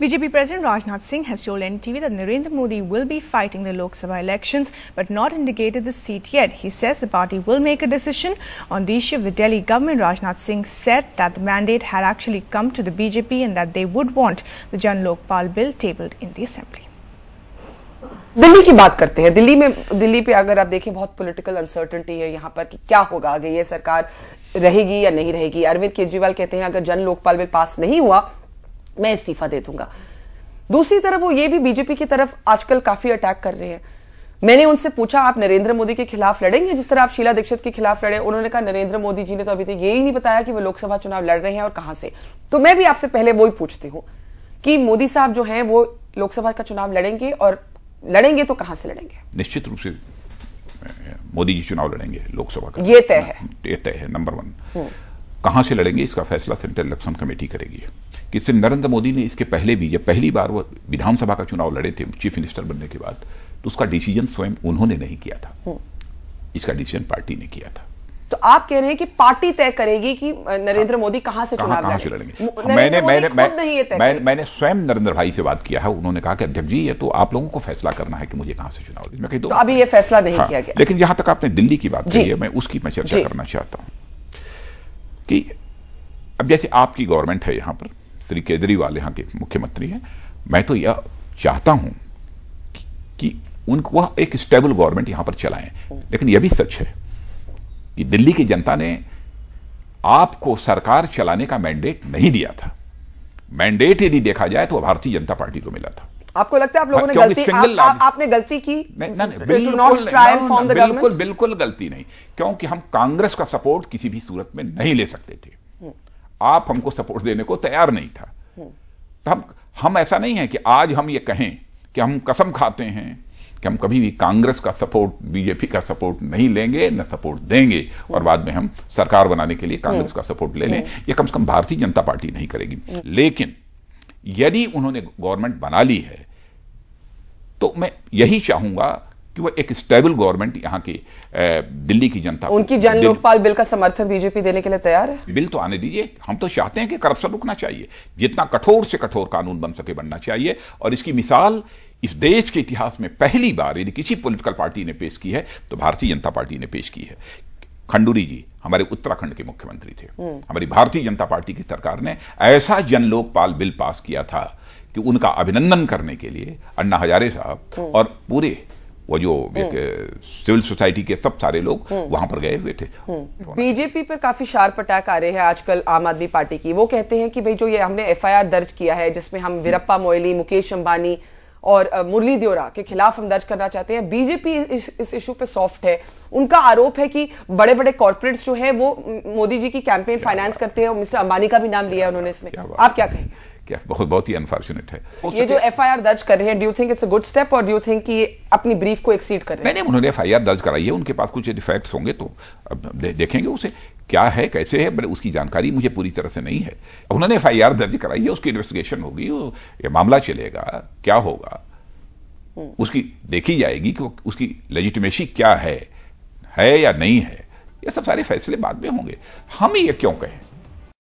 BJP President Rajnath Singh has told NTV that Narendra Modi will be fighting the Lok Sabha elections but not indicated the seat yet. He says the party will make a decision on the issue of the Delhi government. Rajnath Singh said that the mandate had actually come to the BJP and that they would want the Jan Lokpal bill tabled in the assembly. Delhi की बात करते हैं दिल्ली में दिल्ली पे अगर आप देखें बहुत पॉलिटिकल अनसर्टेनिटी है यहाँ पर कि क्या होगा आगे ये सरकार रहेगी या नहीं रहेगी अरविंद केजरीवाल कहते हैं अगर जन लोकपाल बिल पास नहीं हुआ मैं इस्तीफा दे दूंगा दूसरी तरफ वो ये भी बीजेपी की तरफ आजकल काफी अटैक कर रहे हैं मैंने उनसे पूछा आप नरेंद्र मोदी के खिलाफ लड़ेंगे जिस तरह आप शीला दीक्षित के खिलाफ लड़े उन्होंने कहा नरेंद्र मोदी जी ने तो अभी तक यही नहीं बताया कि वो लोकसभा चुनाव लड़ रहे हैं और कहां से तो मैं भी आपसे पहले वो पूछती हूँ कि मोदी साहब जो हैं वो लोकसभा का चुनाव लड़ेंगे और लड़ेंगे तो कहां से लड़ेंगे निश्चित रूप से मोदी जी चुनाव लड़ेंगे लोकसभा का ये तय है ये तय है नंबर वन कहां से लड़ेंगे इसका फैसला सेंट्रल इलेक्शन कमेटी करेगी कि नरेंद्र मोदी ने इसके पहले भी जब पहली बार वो विधानसभा का चुनाव लड़े थे चीफ मिनिस्टर बनने के बाद तो उसका डिसीजन स्वयं उन्होंने नहीं किया था हम्म। इसका डिसीजन पार्टी ने किया था तो आप कह रहे हैं कि पार्टी तय करेगी कि नरेंद्र हाँ। मोदी कहां से कहां, कहां से लड़ेंगे मैंने मैंने मैं, मैंने स्वयं नरेंद्र भाई से बात किया है उन्होंने कहा कि अध्यक्ष जी ये तो आप लोगों को फैसला करना है कि मुझे कहां से चुनाव मैं तो अभी ये फैसला नहीं हाँ। किया गया लेकिन जहां तक आपने दिल्ली की बात की है मैं उसकी मैं चर्चा करना चाहता हूँ कि अब जैसे आपकी गवर्नमेंट है यहाँ पर श्री केजरीवाल यहाँ के मुख्यमंत्री हैं मैं तो यह चाहता हूँ कि, कि उनको वह एक स्टेबल गवर्नमेंट यहाँ पर चलाएं लेकिन यह भी सच है कि दिल्ली की जनता ने आपको सरकार चलाने का मैंडेट नहीं दिया था मैंडेट यदि देखा जाए तो भारतीय जनता पार्टी को मिला था आपको लगता है आप लोगों हाँ, ने गलती आ, आ, आपने गलती की बिल्कुल, बिल्कुल गलती नहीं क्योंकि हम कांग्रेस का सपोर्ट किसी भी सूरत में नहीं ले सकते थे हम्म। आप हमको सपोर्ट देने को तैयार नहीं था हम्म। तो हम हम ऐसा नहीं है कि आज हम ये कहें कि हम कसम खाते हैं कि हम कभी भी कांग्रेस का सपोर्ट बीजेपी का सपोर्ट नहीं लेंगे न सपोर्ट देंगे हम्म। और बाद में हम सरकार बनाने के लिए कांग्रेस का सपोर्ट ले लें ये कम से कम भारतीय जनता पार्टी नहीं करेगी लेकिन यदि उन्होंने गवर्नमेंट बना ली है तो मैं यही चाहूंगा कि वह एक स्टेबल गवर्नमेंट यहां की दिल्ली की जनता उनकी जन लोकपाल बिल का समर्थन बीजेपी देने के लिए तैयार है बिल तो आने दीजिए हम तो चाहते हैं कि करप्शन रुकना चाहिए जितना कठोर से कठोर कानून बन सके बनना चाहिए और इसकी मिसाल इस देश के इतिहास में पहली बार यदि किसी पॉलिटिकल पार्टी ने पेश की है तो भारतीय जनता पार्टी ने पेश की है खंडूरी जी हमारे उत्तराखंड के मुख्यमंत्री थे हमारी भारतीय जनता पार्टी की सरकार ने ऐसा जन लोकपाल बिल पास किया था कि उनका अभिनंदन करने के लिए अन्ना हजारे साहब और पूरे वो जो सिविल सोसाइटी के सब सारे लोग वहां पर गए हुए थे हम्म। बीजेपी पर काफी शार्प अटैक आ रहे हैं आजकल आम आदमी पार्टी की वो कहते हैं कि भाई जो ये हमने एफआईआर दर्ज किया है जिसमें हम वीरप्पा मोयली मुकेश अंबानी और मुरली द्योरा के खिलाफ हम दर्ज करना चाहते हैं बीजेपी इस, इश्यू पे सॉफ्ट है उनका आरोप है कि बड़े बड़े कॉर्पोरेट्स जो है वो मोदी जी की कैंपेन फाइनेंस करते हैं और मिस्टर अंबानी का भी नाम लिया है उन्होंने इसमें आप क्या कहें क्या बहुत बहुत ही अनफॉर्चुनेट है ये जो एफ दर्ज कर रहे हैं do think it's a good step और डू थिंक कि अपनी ब्रीफ को एक्सीड कर रहे हैं नहीं उन्होंने एफ दर्ज कराई है उनके पास कुछ डिफेक्ट्स होंगे तो अब देखेंगे उसे क्या है कैसे है मैंने उसकी जानकारी मुझे पूरी तरह से नहीं है उन्होंने एफ दर्ज कराई है उसकी इन्वेस्टिगेशन होगी ये मामला चलेगा क्या होगा हम्म। उसकी देखी जाएगी कि उसकी लेजिटमेसी क्या है है या नहीं है ये सब सारे फैसले बाद में होंगे हम ये क्यों कहें